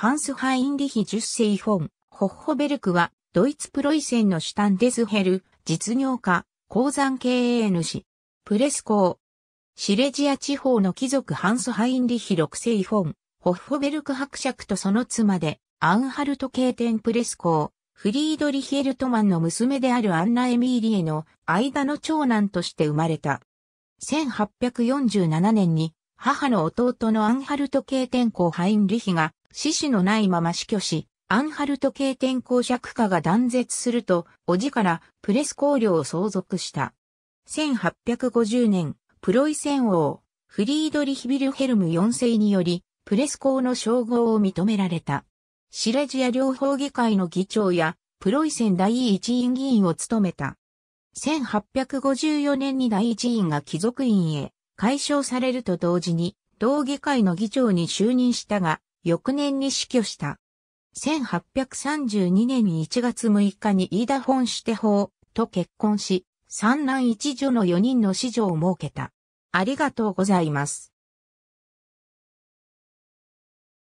ハンス・ハインリヒ・ジュッセイ・フォン、ホッホベルクは、ドイツプロイセンのシュタンデスヘル、実業家、鉱山経営主、プレスー。シレジア地方の貴族ハンス・ハインリヒ6世フォン、ホッホベルク伯爵とその妻で、アンハルト経典プレスー、フリードリヒエルトマンの娘であるアンナ・エミーリエの間の長男として生まれた。1847年に母の弟のアンハルト経典校ハインリヒが死死のないまま死去し、アンハルト系天候爵家が断絶すると、おじからプレス公領を相続した。1850年、プロイセン王、フリードリヒビルヘルム4世により、プレス公の称号を認められた。シレジア両方議会の議長や、プロイセン第一院議員を務めた。1854年に第一院が貴族院へ解消されると同時に、同議会の議長に就任したが、翌年に死去した。1832年1月6日に飯田本して法と結婚し、三男一女の4人の子女を設けた。ありがとうございます。